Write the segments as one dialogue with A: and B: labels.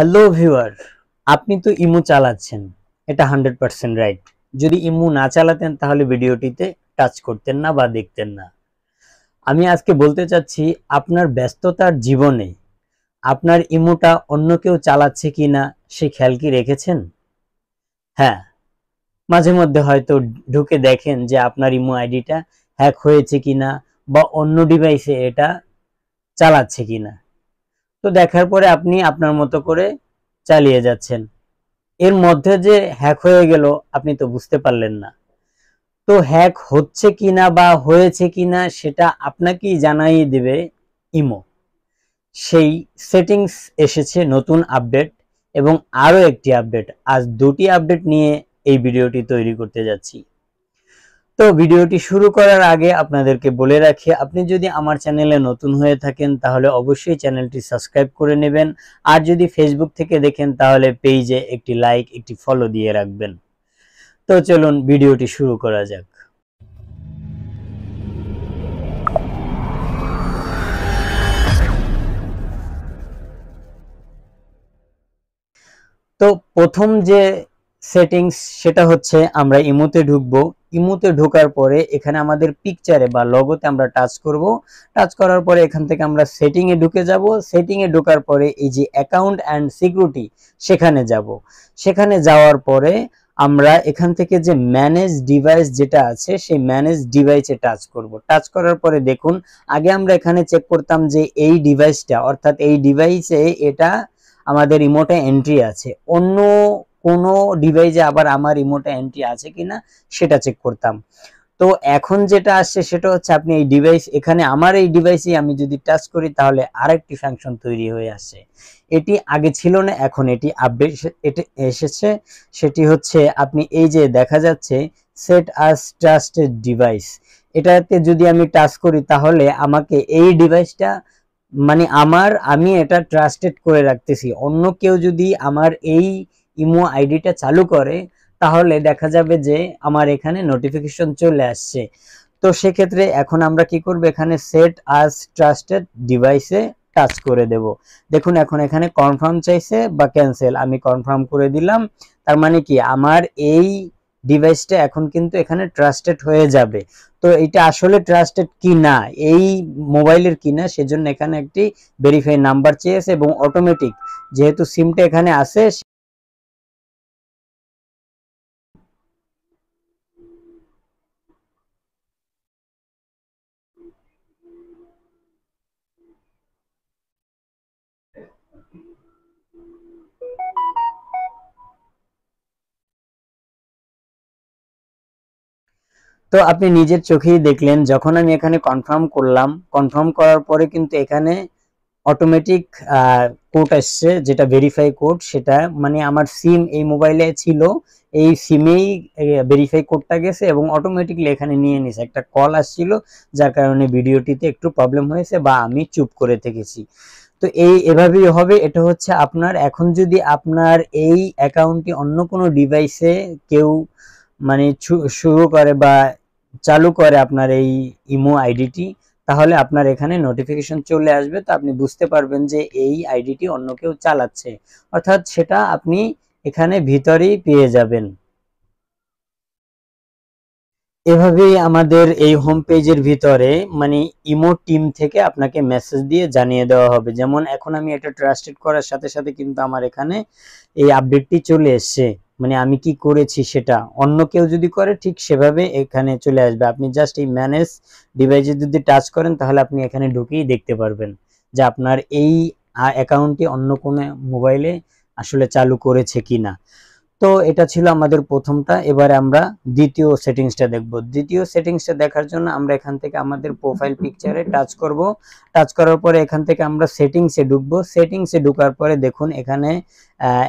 A: hello viewer আপনি তো imo চালাচ্ছেন এটা হান্ড্রেড পারসেন্ট রাইট যদি ইমো না চালাতেন তাহলে ভিডিওটিতে টাচ করতেন না বা দেখতেন না আমি আজকে বলতে চাচ্ছি আপনার ব্যস্ততার জীবনে আপনার ইমোটা অন্য কেউ চালাচ্ছে কি না সে খেয়াল কি রেখেছেন হ্যাঁ মাঝে মধ্যে হয়তো ঢুকে দেখেন যে আপনার ইমো আইডিটা হ্যাক হয়েছে কি না বা অন্য ডিভাইসে এটা চালাচ্ছে কি না তো দেখার পরে আপনি আপনার মতো করে চালিয়ে যাচ্ছেন এর মধ্যে যে হ্যাক হয়ে গেল আপনি তো বুঝতে পারলেন না তো হ্যাক হচ্ছে কিনা বা হয়েছে কিনা সেটা আপনাকেই জানাই দেবে ইমো সেই সেটিংস এসেছে নতুন আপডেট এবং আরও একটি আপডেট আজ দুটি আপডেট নিয়ে এই ভিডিওটি তৈরি করতে যাচ্ছি তো ভিডিওটি শুরু করার আগে আপনাদেরকে বলে রাখি আপনি যদি আমার চ্যানেলে নতুন হয়ে থাকেন তাহলে অবশ্যই চ্যানেলটি সাবস্ক্রাইব করে নেবেন আর যদি ফেসবুক থেকে দেখেন তাহলে পেজে একটি লাইক একটি ফলো দিয়ে রাখবেন তো চলুন ভিডিওটি শুরু করা যাক তো প্রথম যে সেটিংস সেটা হচ্ছে আমরা ইমোতে ঢুকবো ইমোতে ঢোকার পরে এখানে আমাদের পিকচারে বা লগোতে আমরা টাচ করব টাচ করার পরে এখান থেকে আমরা সেটিংয়ে ঢুকে যাব সেটিংয়ে ঢোকার পরে এই যে অ্যাকাউন্ট অ্যান্ড সিকিউরিটি সেখানে যাব সেখানে যাওয়ার পরে আমরা এখান থেকে যে ম্যানেজ ডিভাইস যেটা আছে সেই ম্যানেজ ডিভাইসে টাচ করব টাচ করার পরে দেখুন আগে আমরা এখানে চেক করতাম যে এই ডিভাইসটা অর্থাৎ এই ডিভাইসে এটা আমাদের রিমোটে এন্ট্রি আছে অন্য কোনো ডিভাইসে আবার আমার রিমোটে এন্ট্রি আছে কিনা সেটা চেক করতাম তো এখন যেটা আসছে সেটা হচ্ছে আপনি এই ডিভাইস এখানে আমার এই ডিভাইসে আমি যদি টাচ করি তাহলে আরেকটি ফাংশন তৈরি হয়ে আসে এটি আগে ছিল না এখন এটি আপডেট এটি এসেছে সেটি হচ্ছে আপনি এই যে দেখা যাচ্ছে সেট আস ট্রাস্টেড ডিভাইস এটাতে যদি আমি টাচ করি তাহলে আমাকে এই ডিভাইসটা মানে আমার আমি এটা ট্রাস্টেড করে রাখতেছি অন্য কেউ যদি আমার এই ইমো আইডিটা চালু করে তাহলে দেখা যাবে যে আমার এখানে নোটিফিকেশন চলে আসছে তো সেক্ষেত্রে এখন আমরা কি করব এখানে সেট আজ ট্রাস্টেড ডিভাইসে টাচ করে দেব দেখুন এখন এখানে কনফার্ম চাইছে বা ক্যান্সেল আমি কনফার্ম করে দিলাম তার মানে কি আমার এই ডিভাইসটা এখন কিন্তু এখানে ট্রাস্টেড হয়ে যাবে তো এটা আসলে ট্রাস্টেড কি না এই মোবাইলের কি না সেজন্য এখানে একটি ভেরিফাই নাম্বার চেয়েছে এবং অটোমেটিক যেহেতু সিমটা এখানে আছে তো আপনি নিজের চোখেই দেখলেন যখন আমি এখানে কনফার্ম করলাম কনফার্ম করার পরে কিন্তু এখানে অটোমেটিক কোড আসছে যেটা ভেরিফাই কোড সেটা মানে আমার সিম এই মোবাইলে ছিল এই সিমেই ভেরিফাই কোডটা গেছে এবং অটোমেটিকলি এখানে নিয়ে নিছে একটা কল আসছিল যার কারণে ভিডিওটিতে একটু প্রবলেম হয়েছে বা আমি চুপ করে থেকেছি তো এই এভাবেই হবে এটা হচ্ছে আপনার এখন যদি আপনার এই অ্যাকাউন্টটি অন্য কোনো ডিভাইসে কেউ মানে শুরু করে বা চালু করে আপনার এই ইমো আইডিটি তাহলে আপনার এখানে নোটিফিকেশন চলে আসবে তো আপনি বুঝতে পারবেন যে এই আইডিটি অন্য কেউ চালাচ্ছে অর্থাৎ সেটা আপনি এখানে ভিতরেই পেয়ে যাবেন এভাবেই আমাদের এই হোম পেজের ভিতরে মানে ইমো টিম থেকে আপনাকে মেসেজ দিয়ে জানিয়ে দেওয়া হবে যেমন এখন আমি এটা ট্রাস্টেড করার সাথে সাথে কিন্তু আমার এখানে এই আপডেটটি চলে এসছে মানে আমি কি করেছি সেটা অন্য কেউ যদি করে ঠিক সেভাবে এখানে চলে আসবে আপনি জাস্ট এই ম্যানেজ ডিভাইসে যদি টাচ করেন তাহলে আপনি এখানে ঢুকেই দেখতে পারবেন যে আপনার এই অ্যাকাউন্টটি অন্য কোনো মোবাইলে আসলে চালু করেছে কি না তো এটা ছিল আমাদের প্রথমটা এবারে আমরা দ্বিতীয় সেটিংসটা দেখব দ্বিতীয় সেটিংসটা দেখার জন্য আমরা এখান থেকে আমাদের প্রোফাইল পিকচারে টাচ করব টাচ করার পরে এখান থেকে আমরা সেটিংসে ঢুকবো সেটিংসে ঢুকার পরে দেখুন এখানে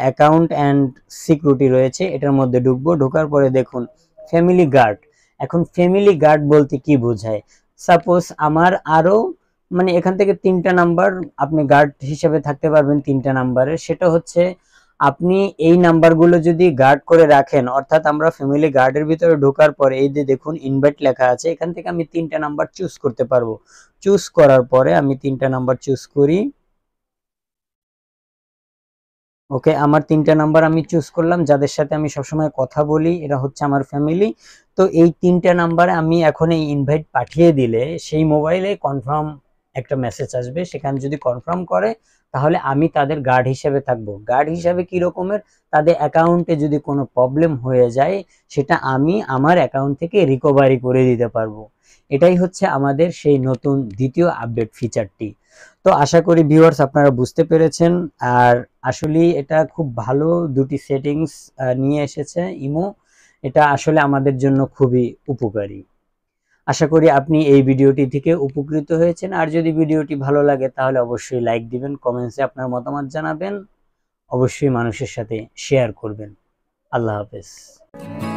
A: অ্যাকাউন্ট অ্যান্ড সিকিউরিটি রয়েছে এটার মধ্যে ঢুকবো ঢোকার পরে দেখুন ফ্যামিলি গার্ড এখন ফ্যামিলি গার্ড বলতে কি বোঝায় সাপোজ আমার আরও মানে এখান থেকে তিনটা নাম্বার আপনি গার্ড হিসেবে থাকতে পারবেন তিনটা নাম্বারের সেটা হচ্ছে আপনি এই নাম্বারগুলো যদি গার্ড করে রাখেন অর্থাৎ আমরা ফ্যামিলি গার্ডের ভিতরে ঢোকার পরে এই যে দেখুন ইনভাইট লেখা আছে এখান থেকে আমি তিনটা নাম্বার চুজ করতে পারবো চুজ করার পরে আমি তিনটা নাম্বার চুজ করি ওকে আমার তিনটা নাম্বার আমি চুজ করলাম যাদের সাথে আমি সবসময় কথা বলি এরা হচ্ছে আমার ফ্যামিলি তো এই তিনটা নাম্বারে আমি এখন এই ইনভাইট পাঠিয়ে দিলে সেই মোবাইলে কনফার্ম একটা মেসেজ আসবে সেখানে যদি কনফার্ম করে তাহলে আমি তাদের গার্ড হিসেবে থাকব গার্ড হিসাবে কি রকমের তাদের অ্যাকাউন্টে যদি কোনো প্রবলেম হয়ে যায় সেটা আমি আমার অ্যাকাউন্ট থেকে রিকভারি করে দিতে পারবো এটাই হচ্ছে আমাদের সেই নতুন দ্বিতীয় আপডেট ফিচারটি তো আশা করি ভিউয়ার্স আপনারা বুঝতে পেরেছেন আর আসলে এটা খুব ভালো দুটি সেটিংস নিয়ে এসেছে ইমো এটা আসলে আমাদের জন্য খুবই উপকারী আশা করি আপনি এই ভিডিওটি থেকে উপকৃত হয়েছেন আর যদি ভিডিওটি ভালো লাগে তাহলে অবশ্যই লাইক দিবেন কমেন্টসে আপনার মতামত জানাবেন অবশ্যই মানুষের সাথে শেয়ার করবেন আল্লাহ হাফেজ